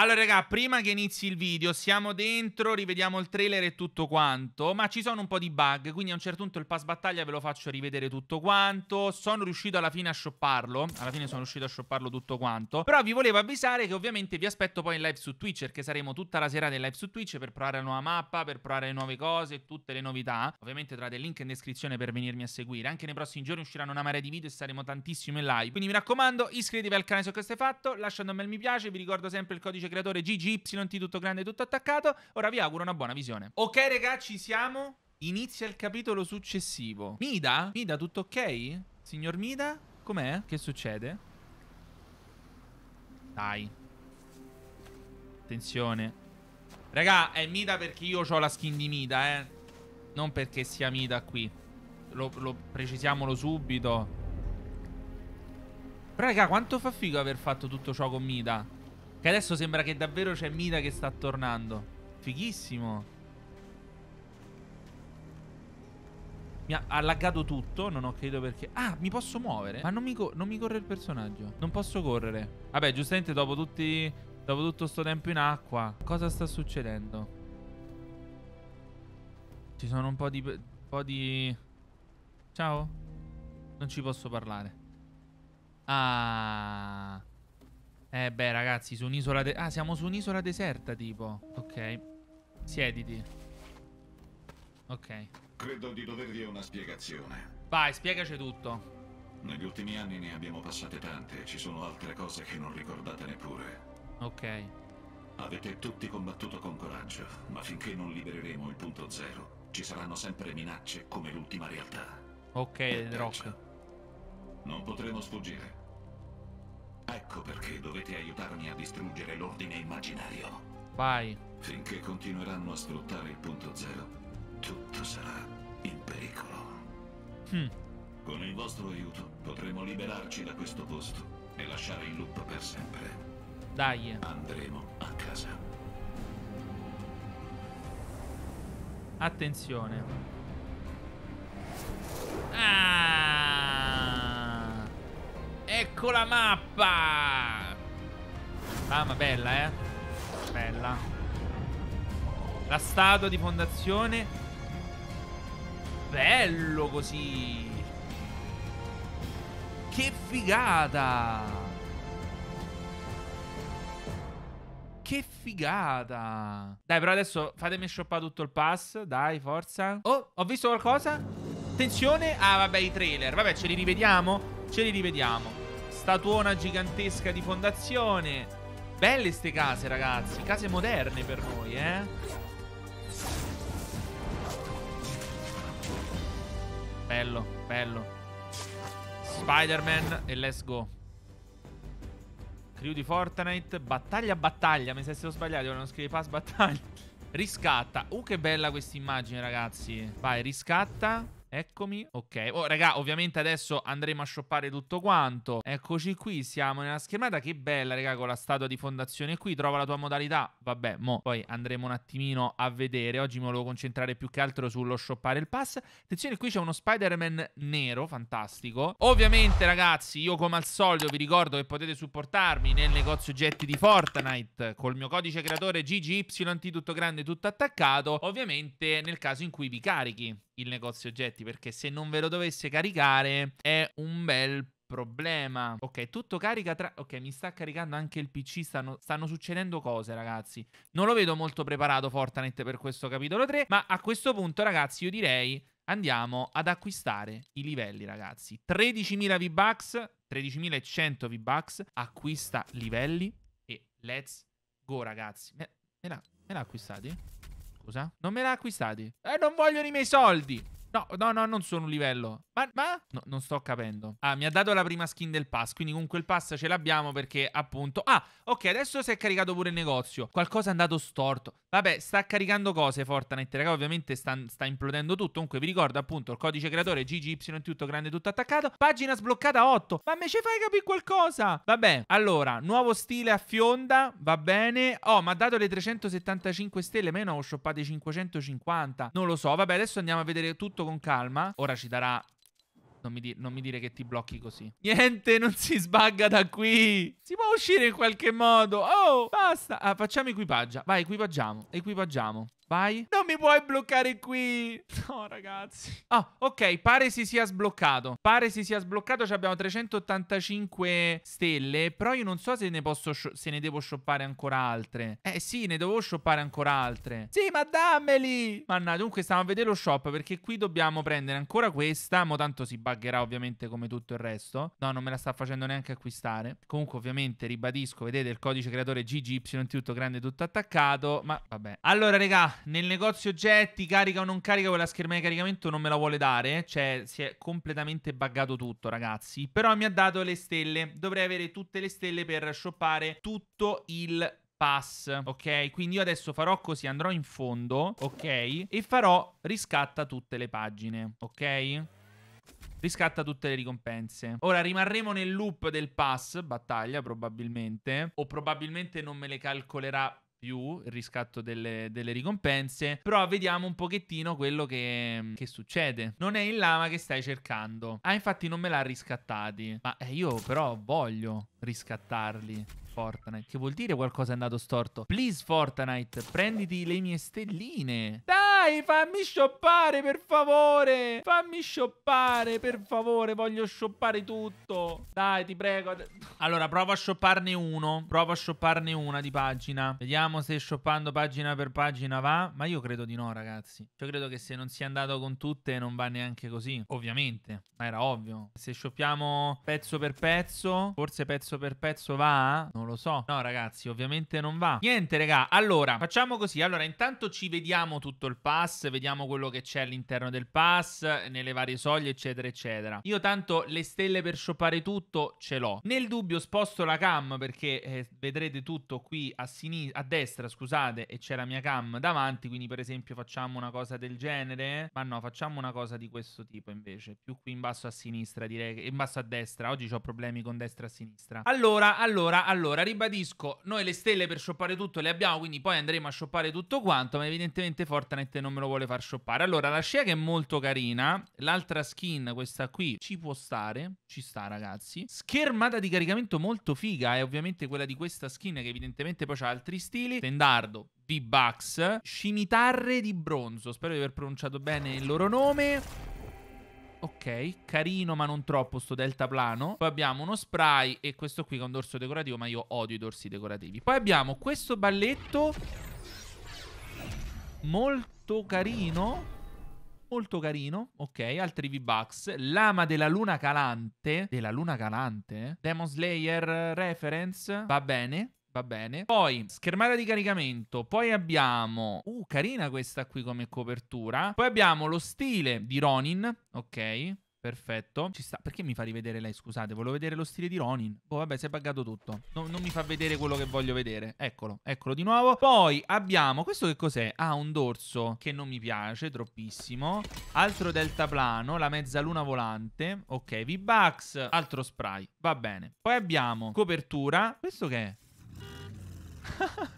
Allora, raga, prima che inizi il video, siamo dentro, rivediamo il trailer e tutto quanto, ma ci sono un po' di bug, quindi a un certo punto il pass battaglia ve lo faccio rivedere tutto quanto. Sono riuscito alla fine a shopparlo, alla fine sono riuscito a shopparlo tutto quanto. Però vi volevo avvisare che ovviamente vi aspetto poi in live su Twitch, perché saremo tutta la serata in live su Twitch per provare la nuova mappa, per provare le nuove cose, tutte le novità. Ovviamente trovate il link in descrizione per venirmi a seguire. Anche nei prossimi giorni usciranno una marea di video e saremo tantissimo in live. Quindi mi raccomando, iscrivetevi al canale se questo è fatto, lasciate un bel mi piace, vi ricordo sempre il codice vice creatore GGYT, tutto grande, tutto attaccato. Ora vi auguro una buona visione. Ok, ragazzi, ci siamo. Inizia il capitolo successivo. Mida? Mida, tutto ok? Signor Mida? Com'è? Che succede? Dai. Attenzione. Raga, è Mida perché io ho la skin di Mida, eh. Non perché sia Mida qui. Lo, lo precisiamolo subito. Però, raga, quanto fa figo aver fatto tutto ciò con Mida? Che adesso sembra che davvero c'è Mida che sta tornando. Fighissimo. Mi ha allagato tutto, non ho capito perché. Ah, mi posso muovere? Ma non mi, non mi, corre il personaggio. Non posso correre. Vabbè, giustamente dopo tutti... Dopo tutto sto tempo in acqua. Cosa sta succedendo? Ci sono un po' di... Un po' di... Ciao? Non ci posso parlare. Ah... Eh beh ragazzi, su un'isola... De ah, siamo su un'isola deserta tipo. Ok. Siediti. Ok. Credo di dovervi una spiegazione. Vai, spiegaci tutto. Negli ultimi anni ne abbiamo passate tante, ci sono altre cose che non ricordate neppure. Ok. Avete tutti combattuto con coraggio, ma finché non libereremo il punto zero, ci saranno sempre minacce come l'ultima realtà. Ok, Rock. Non potremo sfuggire. Ecco perché dovete aiutarmi a distruggere l'ordine immaginario. Vai. Finché continueranno a sfruttare il punto zero, tutto sarà in pericolo. Hm. Con il vostro aiuto potremo liberarci da questo posto e lasciare il loop per sempre. Dai. Andremo a casa. Attenzione. Ecco la mappa! Ah, ma bella, eh? Bella. La statua di fondazione. Bello così! Che figata! Che figata! Dai, però adesso fatemi shoppare tutto il pass. Dai, forza. Oh, ho visto qualcosa? Attenzione. Ah, vabbè, i trailer. Vabbè, ce li rivediamo. Ce li rivediamo statuona gigantesca di fondazione. Belle ste case, ragazzi. Case moderne per noi, eh. Bello, bello. Spider-Man e let's go. Crew di Fortnite. Battaglia, battaglia. Mi sa se ho sbagliato. Non scrive pass battaglia. Riscatta. Uh, che bella questa immagine, ragazzi. Vai, riscatta. Eccomi, ok. Oh, raga, ovviamente adesso andremo a shoppare tutto quanto. Eccoci qui, siamo nella schermata. Che bella, raga, con la statua di fondazione qui. Trova la tua modalità. Vabbè, mo, poi andremo un attimino a vedere. Oggi mi volevo concentrare più che altro sullo shoppare il pass. Attenzione, qui c'è uno Spider-Man nero, fantastico. Ovviamente, ragazzi, io come al solito vi ricordo che potete supportarmi nel negozio oggetti di Fortnite col mio codice creatore GGYT, tutto grande, tutto attaccato. Ovviamente nel caso in cui vi carichi il negozio oggetti perché se non ve lo dovesse caricare è un bel problema. Ok, tutto carica tra... Ok, mi sta caricando anche il PC, stanno, stanno, succedendo cose ragazzi. Non lo vedo molto preparato Fortnite per questo capitolo 3, ma a questo punto ragazzi io direi andiamo ad acquistare i livelli ragazzi. 13.000 V-Bucks, 13.100 V-Bucks, acquista livelli e let's go ragazzi. Me, me l'ha acquistati? Scusa? Non me l'ha acquistati. Eh, non vogliono i miei soldi. No, no, no, non sono un livello. Ma, ma? No, non sto capendo. Ah, mi ha dato la prima skin del pass, quindi comunque il pass ce l'abbiamo perché appunto... Ah, ok, adesso si è caricato pure il negozio. Qualcosa è andato storto. Vabbè, sta caricando cose Fortnite, ragazzi. ovviamente sta, sta, implodendo tutto. Comunque vi ricordo appunto il codice creatore GGY tutto grande tutto attaccato. Pagina sbloccata 8. Ma me ci fai capire qualcosa? Vabbè, allora, nuovo stile a fionda, va bene. Oh, ma dato le 375 stelle, meno ho shoppate 550. Non lo so, vabbè, adesso andiamo a vedere tutto con calma. Ora ci darà non mi, non mi, dire che ti blocchi così. Niente, non si sbagga da qui. Si può uscire in qualche modo. Oh, basta. Ah, facciamo equipaggia. Vai, equipaggiamo. Equipaggiamo. Vai. Non mi puoi bloccare qui. No, ragazzi. Ah, ok. Pare si sia sbloccato. Pare si sia sbloccato. Ci abbiamo 385 stelle. Però io non so se ne posso. Se ne devo shoppare ancora altre. Eh sì, ne devo shoppare ancora altre. Sì, ma dammeli. Mannaggia, dunque stiamo a vedere lo shop. Perché qui dobbiamo prendere ancora questa. Mo tanto si bugga laggerà ovviamente come tutto il resto. No, non me la sta facendo neanche acquistare. Comunque ovviamente ribadisco, vedete il codice creatore GGY tutto grande tutto attaccato, ma vabbè. Allora regà, nel negozio oggetti carica o non carica quella scherma di caricamento non me la vuole dare, eh. cioè si è completamente buggato tutto ragazzi, però mi ha dato le stelle. Dovrei avere tutte le stelle per shoppare tutto il pass, ok? Quindi io adesso farò così, andrò in fondo, ok? E farò riscatta tutte le pagine, ok? Riscatta tutte le ricompense. Ora rimarremo nel loop del pass, battaglia probabilmente, o probabilmente non me le calcolerà più il riscatto delle, delle, ricompense. Però vediamo un pochettino quello che, che, succede. Non è il lama che stai cercando. Ah, infatti non me l'ha riscattati. Ma eh, io però voglio riscattarli. Fortnite. Che vuol dire qualcosa è andato storto? Please, Fortnite, prenditi le mie stelline. Dai! Dai, fammi shoppare, per favore. Fammi shoppare, per favore. Voglio shoppare tutto. Dai, ti prego. Allora, provo a shopparne uno. Provo a shopparne una di pagina. Vediamo se shoppando pagina per pagina va. Ma io credo di no, ragazzi. Io credo che se non sia andato con tutte non va neanche così. Ovviamente. Ma era ovvio. Se shoppiamo pezzo per pezzo, forse pezzo per pezzo va? Non lo so. No, ragazzi, ovviamente non va. Niente, raga. Allora, facciamo così. Allora, intanto ci vediamo tutto il passo pass, vediamo quello che c'è all'interno del pass, nelle varie soglie, eccetera, eccetera. Io tanto le stelle per shoppare tutto ce l'ho. Nel dubbio sposto la cam perché eh, vedrete tutto qui a, sinistra, a destra, scusate, e c'è la mia cam davanti, quindi per esempio facciamo una cosa del genere. Ma no, facciamo una cosa di questo tipo invece, più qui in basso a sinistra direi, che in basso a destra. Oggi ho problemi con destra a sinistra. Allora, allora, allora, ribadisco, noi le stelle per shoppare tutto le abbiamo, quindi poi andremo a shoppare tutto quanto, ma evidentemente Fortnite niente, non me lo vuole far shoppare. Allora, la scia che è molto carina, l'altra skin, questa qui, ci può stare, ci sta ragazzi. Schermata di caricamento molto figa, è ovviamente quella di questa skin che evidentemente poi ha altri stili. Tendardo, V-Bucks, scimitarre di bronzo, spero di aver pronunciato bene il loro nome. Ok, carino ma non troppo sto deltaplano. Poi abbiamo uno spray e questo qui con dorso decorativo, ma io odio i dorsi decorativi. Poi abbiamo questo balletto molto molto carino. Molto carino. Ok, altri V-Bucks. Lama della luna calante. Della luna calante? Demon Slayer reference. Va bene. Va bene. Poi schermata di caricamento. Poi abbiamo. Uh, carina questa qui come copertura. Poi abbiamo lo stile di Ronin. Ok perfetto. Ci sta. Perché mi fa rivedere lei? Scusate, volevo vedere lo stile di Ronin. Oh, vabbè, si è buggato tutto. No, non mi fa vedere quello che voglio vedere. Eccolo, eccolo di nuovo. Poi abbiamo... Questo che cos'è? Ha ah, un dorso che non mi piace, troppissimo. Altro deltaplano, la mezzaluna volante. Ok, V-Bucks, altro spray. Va bene. Poi abbiamo copertura. Questo che è?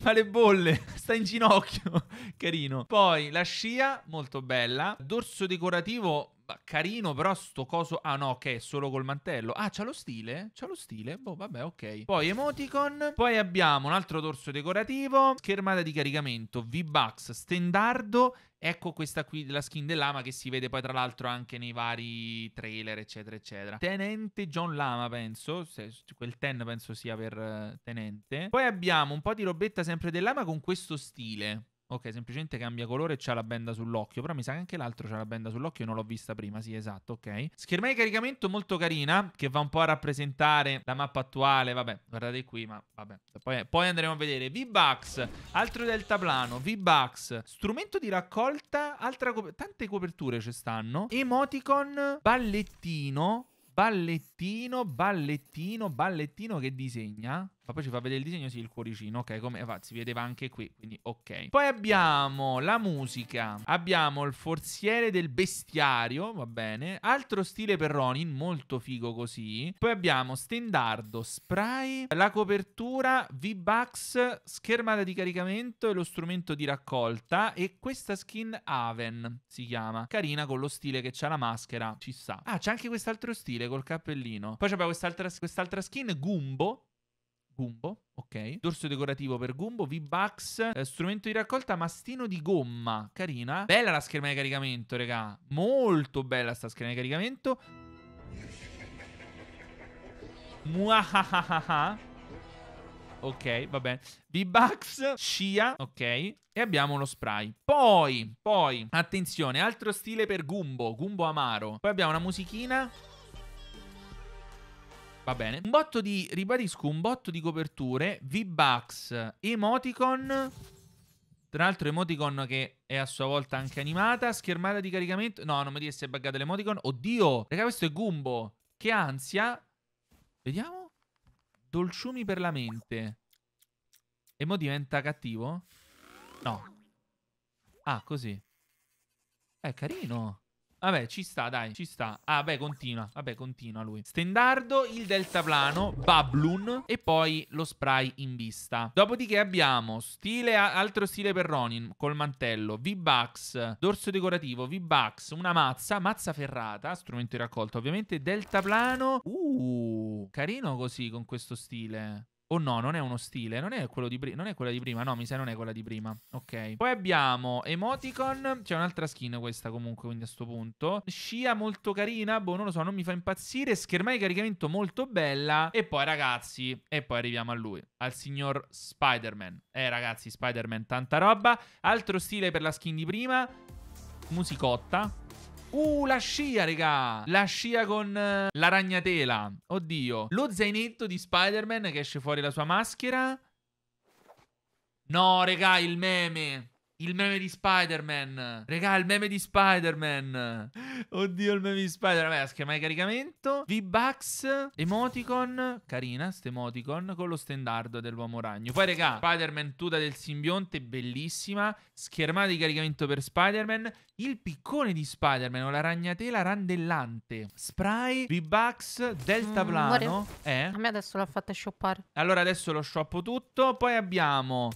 fa le bolle, sta in ginocchio, carino. Poi la scia, molto bella. Dorso decorativo, carino, però sto coso. Ah no, che è solo col mantello. Ah, c'ha lo stile? C'ha lo stile? Boh, vabbè, ok. Poi emoticon. Poi abbiamo un altro dorso decorativo. Schermata di caricamento. V-Bucks stendardo. Ecco questa qui della skin dell'ama che si vede poi tra l'altro anche nei vari trailer eccetera eccetera. Tenente John Lama penso, quel ten penso sia per eh, tenente. Poi abbiamo un po' di robetta sempre dell'ama con questo stile. Ok, semplicemente cambia colore e c'ha la benda sull'occhio. Però mi sa che anche l'altro c'ha la benda sull'occhio e non l'ho vista prima. Sì, esatto, ok. Scherma di caricamento molto carina, che va un po' a rappresentare la mappa attuale. Vabbè, guardate qui, ma vabbè. Poi, poi andremo a vedere. V-Bucks, altro deltaplano, V-Bucks, strumento di raccolta, altra cop tante coperture ci stanno. Emoticon, ballettino, ballettino, ballettino, ballettino che disegna poi ci fa vedere il disegno, sì, il cuoricino, ok, come va, si vedeva anche qui, quindi ok. Poi abbiamo la musica, abbiamo il forziere del bestiario, va bene, altro stile per Ronin, molto figo così. Poi abbiamo stendardo, spray, la copertura, V-Bucks, schermata di caricamento e lo strumento di raccolta e questa skin Aven si chiama, carina con lo stile che c'ha la maschera, ci sta. Ah, c'è anche quest'altro stile col cappellino. Poi c'è quest'altra, quest'altra skin Gumbo, Gumbo, ok. Dorso decorativo per Gumbo, V-Bucks, eh, strumento di raccolta, mastino di gomma, carina. Bella la scherma di caricamento, regà. Molto bella sta scherma di caricamento. Muahahahaha. Ok, va bene. V-Bucks, scia, ok e abbiamo lo spray. Poi, poi, attenzione, altro stile per Gumbo, Gumbo amaro. Poi abbiamo una musichina Va bene. Un botto di, ribadisco, un botto di coperture, V-Bucks, emoticon. Tra l'altro emoticon che è a sua volta anche animata, schermata di caricamento. No, non mi dire se è buggata l'emoticon. Oddio, raga, questo è Gumbo. Che ansia. Vediamo. Dolciumi per la mente. E mo diventa cattivo? No. Ah, così. È carino. Vabbè, ci sta, dai, ci sta. Ah, beh, continua. Vabbè, continua lui. Stendardo, il deltaplano, Bablun e poi lo spray in vista. Dopodiché abbiamo stile, altro stile per Ronin col mantello, V-Bucks, dorso decorativo, V-Bucks, una mazza, mazza ferrata, strumento di raccolta ovviamente, deltaplano. Uh, carino così con questo stile. O oh no, non è uno stile, non è, pri- non è, quella di prima, no, mi sa non è quella di prima. Ok. Poi abbiamo emoticon, c'è un'altra skin questa comunque, quindi a sto punto. Scia molto carina, boh, non lo so, non mi fa impazzire. Schermata di caricamento molto bella. E poi ragazzi, e poi arriviamo a lui, al signor Spider-Man. Eh ragazzi, Spider-Man, tanta roba. Altro stile per la skin di prima, musicotta. Uh, la scia, raga. La scia con uh, la ragnatela. Oddio. Lo zainetto di Spider-Man che esce fuori la sua maschera. No, raga, il meme. Il meme di Spider-Man. Regà, il meme di Spider-Man. Oddio, il meme di Spider-Man. Vabbè, Schema di caricamento. V-Bucks. Emoticon. Carina, stemoticon. Con lo standard dell'uomo ragno. Poi, regà, Spider-Man tuta del simbionte. Bellissima. Schermata di caricamento per Spider-Man. Il piccone di Spider-Man o la ragnatela randellante. Spray, V-Bucks, Delta mm, Plano. Mm, eh? A me adesso l'ha fatta shoppare. Allora adesso lo shoppo tutto. Poi abbiamo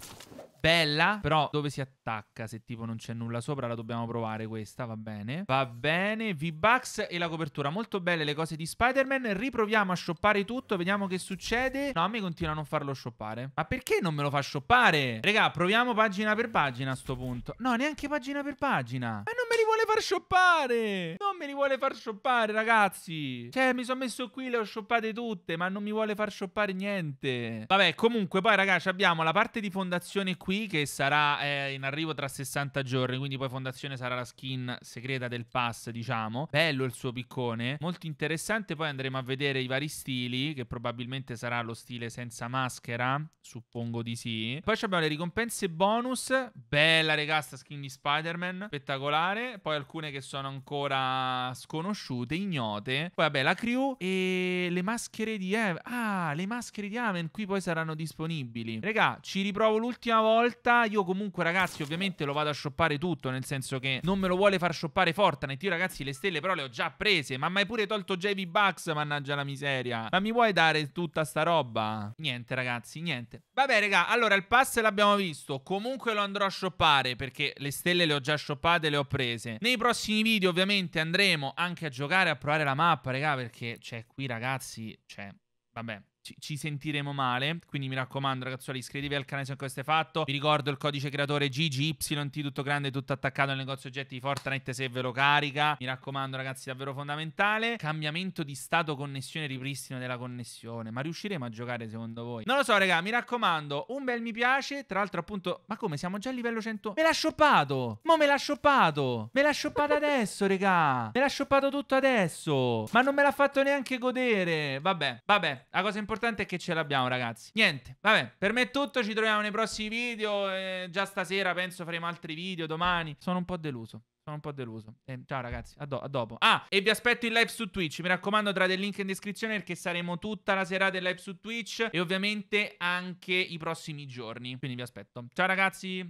bella, però dove si attacca se tipo non c'è nulla sopra, la dobbiamo provare questa, va bene. Va bene, V-Bucks e la copertura, molto belle le cose di Spider-Man, riproviamo a shoppare tutto, vediamo che succede. No, a me continua a non farlo shoppare. Ma perché non me lo fa shoppare? Regà, proviamo pagina per pagina a sto punto. No, neanche pagina per pagina. Ma non me li vuole far shoppare! Non me li vuole far shoppare, ragazzi! Cioè, mi sono messo qui, le ho shoppate tutte, ma non mi vuole far shoppare niente. Vabbè, comunque, poi, ragazzi, abbiamo la parte di fondazione qui, che sarà eh, in arrivo tra 60 giorni, quindi poi fondazione sarà la skin segreta del pass, diciamo. Bello il suo piccone, molto interessante, poi andremo a vedere i vari stili, che probabilmente sarà lo stile senza maschera, suppongo di sì. Poi abbiamo le ricompense bonus, bella, regà, sta skin di Spider-Man, spettacolare. Poi poi alcune che sono ancora sconosciute, ignote. Poi vabbè, la crew e le maschere di Aven. Ah, le maschere di Aven qui poi saranno disponibili. Regà, ci riprovo l'ultima volta. Io comunque ragazzi ovviamente lo vado a shoppare tutto, nel senso che non me lo vuole far shoppare Fortnite. Io ragazzi le stelle però le ho già prese, ma mai pure tolto JV Bucks, mannaggia la miseria. Ma mi vuoi dare tutta sta roba? Niente ragazzi, niente. Vabbè regà, allora il pass l'abbiamo visto, comunque lo andrò a shoppare perché le stelle le ho già shoppate, le ho prese. Nei prossimi video ovviamente andremo anche a giocare, a provare la mappa, raga, perché, cioè, qui ragazzi, cioè, vabbè, ci sentiremo male. Quindi mi raccomando, ragazzuoli, iscrivetevi al canale se ancora siete fatto. Vi ricordo il codice creatore GGYT, tutto grande, tutto attaccato al negozio oggetti di Fortnite se ve lo carica. Mi raccomando, ragazzi, davvero fondamentale. Cambiamento di stato connessione, ripristino della connessione. Ma riusciremo a giocare secondo voi? Non lo so, raga, mi raccomando, un bel mi piace. Tra l'altro, appunto, ma come siamo già a livello 100? Me l'ha shoppato! Mo me l'ha shoppato! Me l'ha shoppato adesso, raga! Me l'ha shoppato tutto adesso! Ma non me l'ha fatto neanche godere! Vabbè, vabbè, la cosa importante L'importante è che ce l'abbiamo, ragazzi. Niente, vabbè, per me è tutto. Ci troviamo nei prossimi video. Eh, già stasera penso faremo altri video domani. Sono un po' deluso. Sono un po' deluso. Eh, ciao ragazzi, a, do a, dopo. Ah, e vi aspetto in live su Twitch. Mi raccomando, trovate il link in descrizione perché saremo tutta la serata in live su Twitch e ovviamente anche i prossimi giorni. Quindi vi aspetto. Ciao ragazzi.